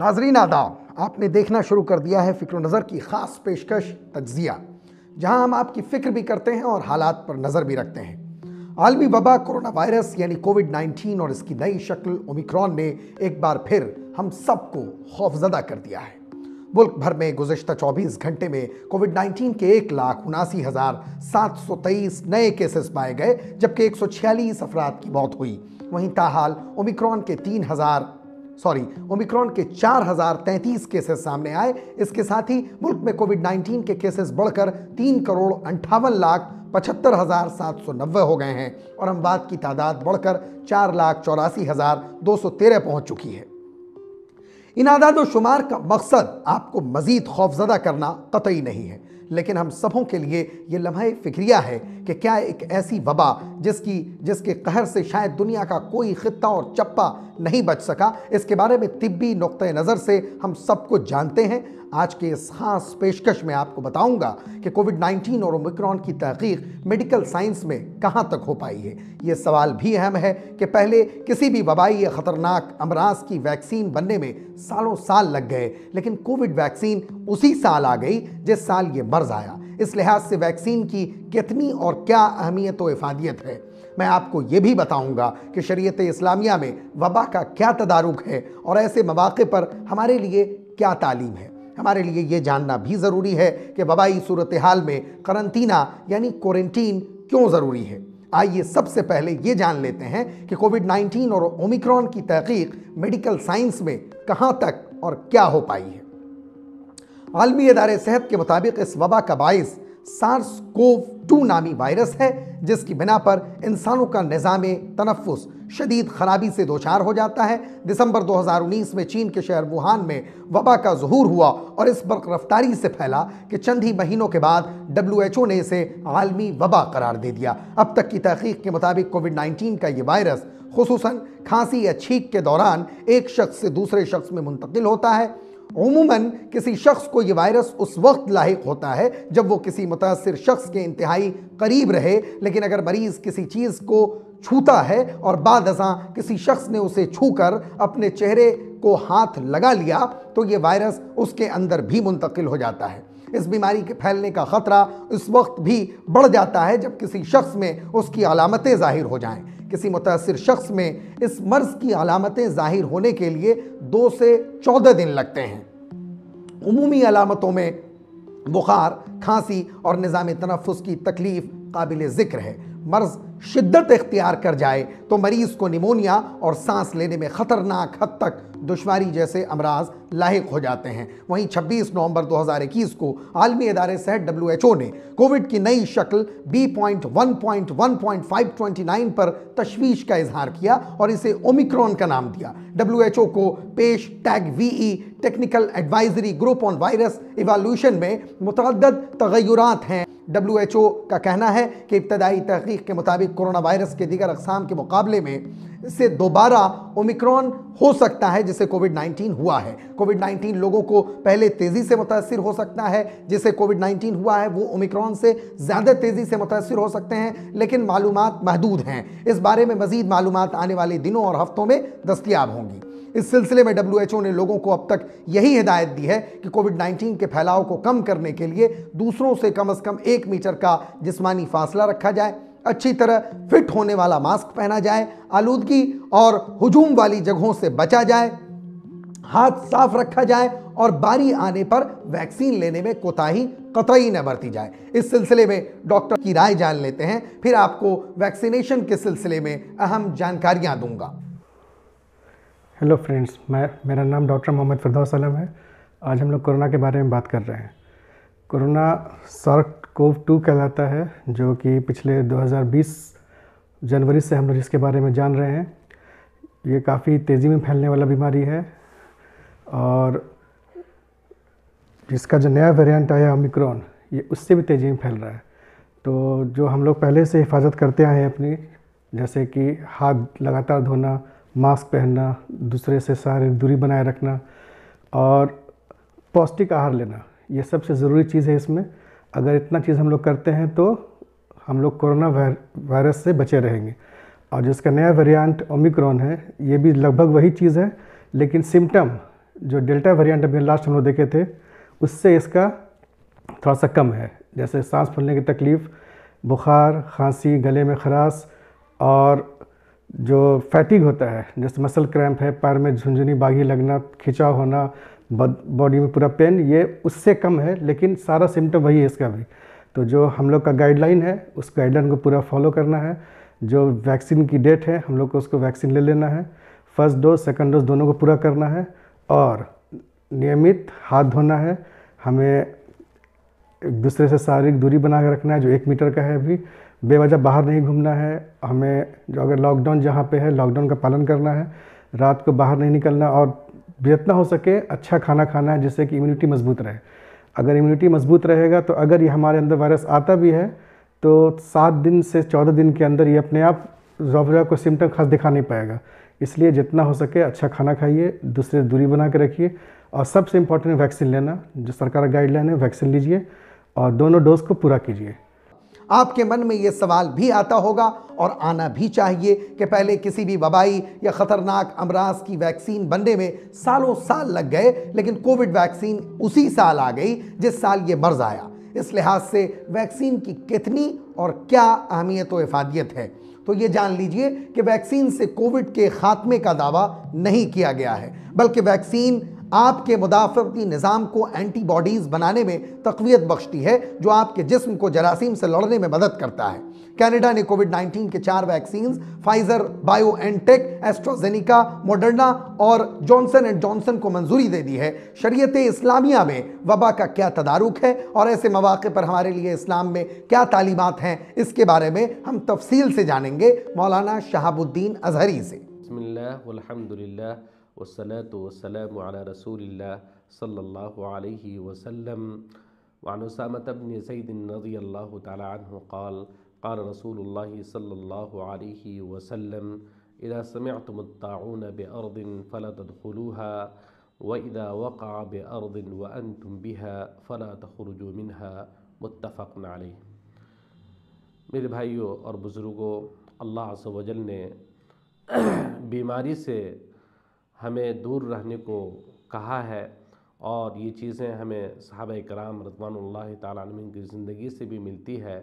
नाजरीन आदाब आपने देखना शुरू कर दिया है फ़िक्र नज़र की ख़ास पेशकश तजिया जहां हम आपकी फ़िक्र भी करते हैं और हालात पर नज़र भी रखते हैं आलमी वबा कोरोना वायरस यानी कोविड 19 और इसकी नई शक्ल ओमिक्रॉन ने एक बार फिर हम सबको खौफजदा कर दिया है मुल्क भर में गुजशत 24 घंटे में कोविड 19 के एक लाख उनासी हज़ार सात सौ तेईस नए केसेस पाए गए जबकि एक सौ छियालीस अफराद की मौत हुई वहीं ताहाल ओमिक्रॉन के तीन हज़ार सॉरी ओमिक्रॉन के चार हजार तैंतीस केसेस सामने आए इसके साथ ही मुल्क में कोविड 19 के केसेस बढ़कर तीन करोड़ अंठावन लाख पचहत्तर हज़ार सात सौ नब्बे हो गए हैं और हम बात की तादाद बढ़कर चार लाख चौरासी हज़ार दो सौ तेरह पहुंच चुकी है इन आदाद शुमार का मकसद आपको मजीद खौफजदा करना कतई नहीं है लेकिन हम सबों के लिए ये लम्हे फिक्रिया है कि क्या एक ऐसी वबा जिसकी जिसके कहर से शायद दुनिया का कोई ख़त्ता और चप्पा नहीं बच सका इसके बारे में तिब्बी नुक़ नज़र से हम सब कुछ जानते हैं आज के इस खास पेशकश में आपको बताऊंगा कि कोविड 19 और ओमिक्रॉन की तहकीक मेडिकल साइंस में कहाँ तक हो पाई है ये सवाल भी अहम है कि पहले किसी भी वबाई या ख़तरनाक अमराज की वैक्सीन बनने में सालों साल लग गए लेकिन कोविड वैक्सीन उसी साल आ गई जिस साल ये मर्ज आया इस लिहाज से वैक्सीन की कितनी और क्या अहमियत वफादियत है मैं आपको ये भी बताऊंगा कि शरीयत इस्लामिया में वबा का क्या तदारुक है और ऐसे मौाक़े पर हमारे लिए क्या तालीम है हमारे लिए ये जानना भी ज़रूरी है कि वबाई सूरत हाल में करंतना यानी क्वारंटीन क्यों ज़रूरी है आइए सबसे पहले ये जान लेते हैं कि कोविड 19 और ओमिक्रॉन की तहकीक मेडिकल साइंस में कहाँ तक और क्या हो पाई है आलमी अदार सेहत के मुताबिक इस वबा का बायस सार्स कोव टू नामी वायरस है जिसकी बिना पर इंसानों का निज़ाम तनफ़ शदीद खराबी से दोचार हो जाता है दिसंबर 2019 में चीन के शहर वुहान में वबा का जहूर हुआ और इस बर्क रफ्तारी से फैला कि चंद ही महीनों के बाद डब्ल्यू ने इसे आलमी वबा करार दे दिया अब तक की तहकीक के मुताबिक कोविड 19 का ये वायरस खसूस खांसी या छींक के दौरान एक शख्स से दूसरे शख्स में मुंतकिल होता है उमूमन किसी शख्स को ये वायरस उस वक्त लाक होता है जब वो किसी मुतासर शख्स के इंतहाई करीब रहे लेकिन अगर मरीज़ किसी चीज़ को छूता है और बाद अजा किसी शख्स ने उसे छूकर अपने चेहरे को हाथ लगा लिया तो ये वायरस उसके अंदर भी मुंतकिल हो जाता है इस बीमारी के फैलने का ख़तरा उस वक्त भी बढ़ जाता है जब किसी शख्स में उसकी अलामतें ज़ाहिर हो जाएं किसी मुतासर शख्स में इस मर्ज़ की अलामतें ज़ाहिर होने के लिए दो से चौदह दिन लगते हैं उमूमी अलामतों में बुखार खांसी और निज़ाम तनफ़ की तकलीफ़ काबिल ज़िक्र है मर्ज़ शिद्दत इख्तियार कर जाए तो मरीज़ को निमोनिया और सांस लेने में ख़तरनाक हद तक दुशारी जैसे अमराज लाक हो जाते हैं वहीं 26 नवंबर 2021 को आलमी इदारे सेहत डब्ल्यू एच ओ ने कोविड की नई शक्ल B point one point one point five twenty nine पर तशवीश का इजहार किया और इसे ओमिक्रॉन का नाम दिया डब्ल्यू एच ओ को पेश TAG V E technical advisory group on virus evolution में मुतद तगैरत हैं डब्ल्यू एच ओ का कहना है कि इब्तदाई तहकीक के मुताबिक कोरोना वायरस के दीगर अकसाम के मुकाबले में से दोबारा ओमिक्रॉन हो सकता है जिसे कोविड 19 हुआ है कोविड 19 लोगों को पहले तेज़ी से मुतासर हो सकता है जिसे कोविड 19 हुआ है वो ओमिक्रॉन से ज़्यादा तेज़ी से मुतासर हो सकते हैं लेकिन मालूम महदूद हैं इस बारे में मज़ीद मालूम आने वाले दिनों और हफ्तों में दस्तियाब होंगी इस सिलसिले में डब्ल्यू ने लोगों को अब तक यही हिदायत दी है कि कोविड नाइन्टीन के फैलाव को कम करने के लिए दूसरों से कम अज कम एक मीटर का जिस्मानी फासला रखा जाए अच्छी तरह फिट होने वाला मास्क पहना जाए आलूदगी और हजूम वाली जगहों से बचा जाए हाथ साफ रखा जाए और बारी आने पर वैक्सीन लेने में कोताही कतई न बरती जाए इस सिलसिले में डॉक्टर की राय जान लेते हैं फिर आपको वैक्सीनेशन के सिलसिले में अहम जानकारियां दूंगा हेलो फ्रेंड्स मैं मेरा नाम डॉक्टर मोहम्मद फिरदौस आलम है आज हम लोग कोरोना के बारे में बात कर रहे हैं कोरोना सार्क कोव टू कहलाता है जो कि पिछले 2020 जनवरी से हम लोग इसके बारे में जान रहे हैं ये काफ़ी तेज़ी में फैलने वाला बीमारी है और इसका जो नया वेरिएंट आया ओमिक्रॉन ये उससे भी तेज़ी में फैल रहा है तो जो हम लोग पहले से हिफाजत करते आए हैं अपनी जैसे कि हाथ लगातार धोना मास्क पहनना दूसरे से शारीरिक दूरी बनाए रखना और पौष्टिक आहार लेना ये सबसे ज़रूरी चीज़ है इसमें अगर इतना चीज़ हम लोग करते हैं तो हम लोग कोरोना वायरस से बचे रहेंगे और जिसका नया वेरिएंट ओमिक्रॉन है ये भी लगभग वही चीज़ है लेकिन सिम्टम जो डेल्टा वेरिएंट अभी लास्ट हम लोग देखे थे उससे इसका थोड़ा सा कम है जैसे सांस फूलने की तकलीफ़ बुखार खांसी गले में खराश और जो फैटिग होता है जैसे मसल क्रैम्प है पैर में झुंझुनी बागी लगना खिंचाव होना बॉडी में पूरा पेन ये उससे कम है लेकिन सारा सिम्टम वही है इसका भी तो जो हम लोग का गाइडलाइन है उस गाइडलाइन को पूरा फॉलो करना है जो वैक्सीन की डेट है हम लोग को उसको वैक्सीन ले लेना है फर्स्ट डोज सेकंड डोज दोनों को पूरा करना है और नियमित हाथ धोना है हमें एक दूसरे से शारीरिक दूरी बना के रखना है जो एक मीटर का है अभी बेवजह बाहर नहीं घूमना है हमें जो अगर लॉकडाउन जहाँ पे है लॉकडाउन का पालन करना है रात को बाहर नहीं निकलना और जितना हो सके अच्छा खाना खाना है जिससे कि इम्यूनिटी मजबूत रहे अगर इम्यूनिटी मजबूत रहेगा तो अगर ये हमारे अंदर वायरस आता भी है तो सात दिन से चौदह दिन के अंदर ये अपने आप जोबरा को सिम्टम खास दिखा नहीं पाएगा इसलिए जितना हो सके अच्छा खाना खाइए दूसरे दूरी बना के रखिए और सबसे इम्पोर्टेंट वैक्सीन लेना जो सरकार गाइडलाइन है वैक्सीन लीजिए और दोनों डोज को पूरा कीजिए आपके मन में ये सवाल भी आता होगा और आना भी चाहिए कि पहले किसी भी वबाई या ख़तरनाक अमराज की वैक्सीन बनने में सालों साल लग गए लेकिन कोविड वैक्सीन उसी साल आ गई जिस साल ये मर्ज़ आया इस लिहाज से वैक्सीन की कितनी और क्या अहमियत वफादियत है तो ये जान लीजिए कि वैक्सीन से कोविड के खात्मे का दावा नहीं किया गया है बल्कि वैक्सीन आपके मुदाफ़ती निज़ाम को एंटीबॉडीज़ बनाने में तकवीत बख्शती है जो आपके जिस्म को जरासीम से लड़ने में मदद करता है कनाडा ने कोविड 19 के चार vaccine Pfizer BioNTech AstraZeneca Moderna और जॉनसन एंड जॉनसन को मंजूरी दे दी है शरीयत इस्लामिया में वबा का क्या तदारुक है और ऐसे मौाक़े पर हमारे लिए इस्लाम में क्या तालीमत हैं इसके बारे में हम तफसील से जानेंगे मौलाना शहाबुद्दीन अजहरी से वसलात वसलम रसूल सल्ला वसलम वानसामत बन सईदिन रजी अल्लाह तल قال رسول الله صلى الله عليه وسلم إذا سمعتم الطاعون بأرض فلا تدخلوها وإذا وقع بأرض وأنتم بها فلا تخرجوا منها متفق عليه मेरे भाइयों और बुज़ुर्गों अल्लाह वजल ने बीमारी से हमें दूर रहने को कहा है और ये चीज़ें हमें साहब कराम रजवान तमिन की ज़िंदगी से भी मिलती है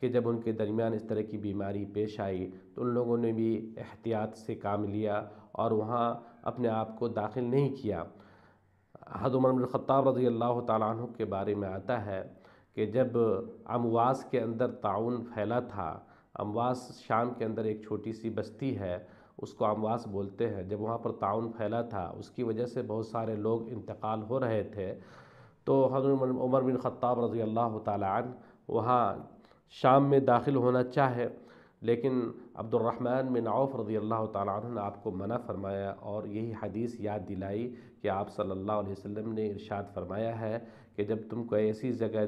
कि जब उनके दरमियान इस तरह की बीमारी पेश आई तो उन लोगों ने भी एहतियात से काम लिया और वहाँ अपने आप को दाखिल नहीं किया हद उमर रज़ी अल्लाह तु के बारे में आता है कि जब अमवास के अंदर ताउन फैला था अमवास शाम के अंदर एक छोटी सी बस्ती है उसको आमवास बोलते हैं जब वहाँ पर ताउन फैला था उसकी वजह से बहुत सारे लोग इंतकाल हो रहे थे तो हजरत उमर बिन ख़त्ताब रज़ी अल्लाह ताली वहाँ शाम में दाखिल होना चाहे लेकिन अब्दुलरहमान बिन आउफ रजी अल्लाह तन आपको मना फ़रमाया और यही हदीस याद दिलाई कि आप सल्लल्लाहु अलैहि वसल्लम ने इरशाद फरमाया है कि जब तुम कोई ऐसी जगह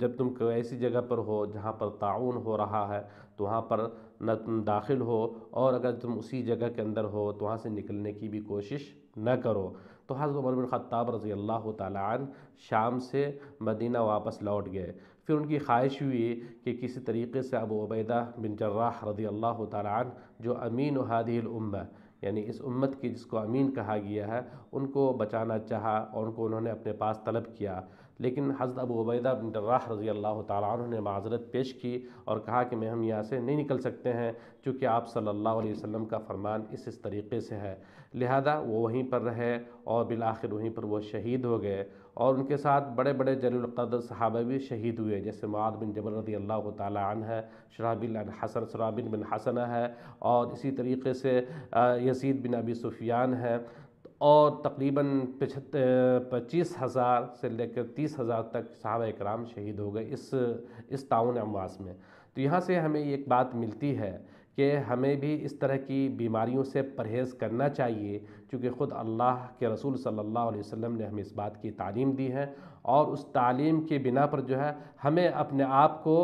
जब तुम कोई ऐसी जगह पर हो जहाँ पर ताउन हो रहा है तो वहाँ पर न तुम दाखिल हो और अगर तुम उसी जगह के अंदर हो तो वहाँ से निकलने की भी कोशिश न करो तो हज़रत उमर बिन ख़त्ताब रज़ी अल्लाह तन शाम से मदीना वापस लौट गए फिर उनकी ख्वाहिश हुई कि किसी तरीके से अबू उबैदा बिन जर्राह रज़ी अल्लाह तन जो अमीन हादिल उम्मा यानी इस उम्मत की जिसको अमीन कहा गया है उनको बचाना चाहा और उनको उन्होंने अपने पास तलब किया लेकिन हज़रत अबू उबैदा बिन डर्राह रज़ी अल्लाह तु ने माजरत पेश की और कहा कि मैं हम यहाँ से नहीं निकल सकते हैं चूँकि आप सल्लल्लाहु अलैहि वसल्लम का फ़रमान इस इस तरीके से है लिहाजा वो वहीं पर रहे और आखिर वहीं पर वो शहीद हो गए और उनके साथ बड़े बड़े जलीलकद सहाबा भी शहीद हुए जैसे माद बिन जबल रदी अल्लाह तन है शराबिल हसन शराबिन बिन हसन है और इसी तरीके से यसीद बिन अबी सुफियान है और तकरीबन पचहत्तर पच्चीस हज़ार से लेकर तीस हज़ार तक साहब कराम शहीद हो गए इस इस ताउन अमवास में तो यहाँ से हमें एक बात मिलती है कि हमें भी इस तरह की बीमारियों से परहेज़ करना चाहिए क्योंकि ख़ुद अल्लाह के रसूल सल्लल्लाहु अलैहि वसल्लम ने हमें इस बात की तालीम दी है और उस तालीम के बिना पर जो है हमें अपने आप को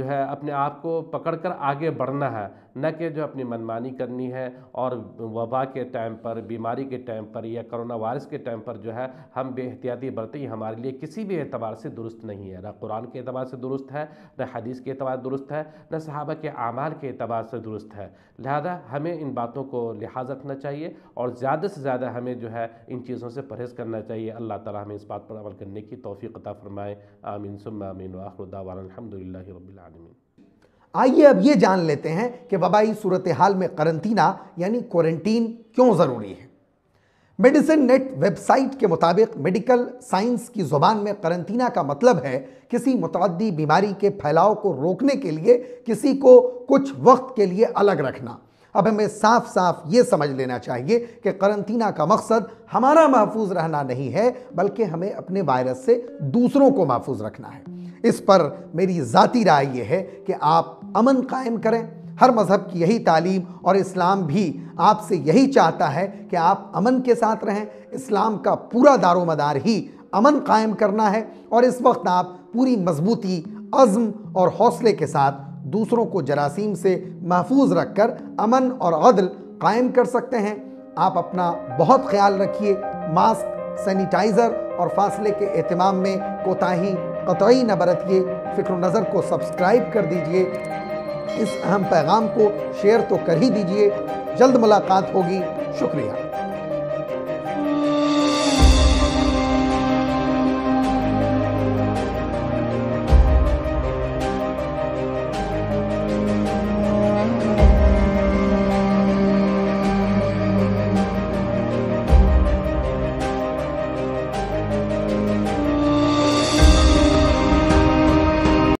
जो है अपने आप को पकड़ कर आगे बढ़ना है न कि जो अपनी मनमानी करनी है और वबा के टाइम पर बीमारी के टाइम पर या करोना वायरस के टाइम पर जो है हम बेहतियाती बरतें हमारे लिए किसी भी एतबार से दुरुस्त नहीं है न कुरान के अतबार से दुरुस्त है न हदीस के अतबार दुरुस्त है न सहाबा के आमाल के अतबार से दुरुस्त है लिहाजा हमें इन बातों को लिहाज रखना चाहिए और ज़्यादा से ज़्यादा हमें जो है इन चीज़ों से परहेज़ करना चाहिए अल्लाह ताला हमें इस बात पर अमल करने की तोफ़ी अता फ़रमाए आमीन सुम आमीन वाखुदावान आइए अब ये जान लेते हैं कि वबाई सूरत हाल में करंतना यानी क्वारंटीन क्यों ज़रूरी है मेडिसिन नेट वेबसाइट के मुताबिक मेडिकल साइंस की ज़ुबान में करंतना का मतलब है किसी मुतदी बीमारी के फैलाव को रोकने के लिए किसी को कुछ वक्त के लिए अलग रखना अब हमें साफ साफ ये समझ लेना चाहिए कि करंतना का मकसद हमारा महफूज रहना नहीं है बल्कि हमें अपने वायरस से दूसरों को महफूज रखना है इस पर मेरी ज़ाती राय यह है कि आप अमन कायम करें हर मज़हब की यही तालीम और इस्लाम भी आपसे यही चाहता है कि आप अमन के साथ रहें इस्लाम का पूरा दारो मदार ही अमन कायम करना है और इस वक्त आप पूरी मजबूती अज़म और हौसले के साथ दूसरों को जरासीम से महफूज रख कर अमन और अदल कायम कर सकते हैं आप अपना बहुत ख्याल रखिए मास्क सैनिटाइज़र और फासले के अहतमाम में कोताही कतई न बरतिए फ़िक्र नज़र को सब्सक्राइब कर दीजिए इस अहम पैगाम को शेयर तो कर ही दीजिए जल्द मुलाकात होगी शुक्रिया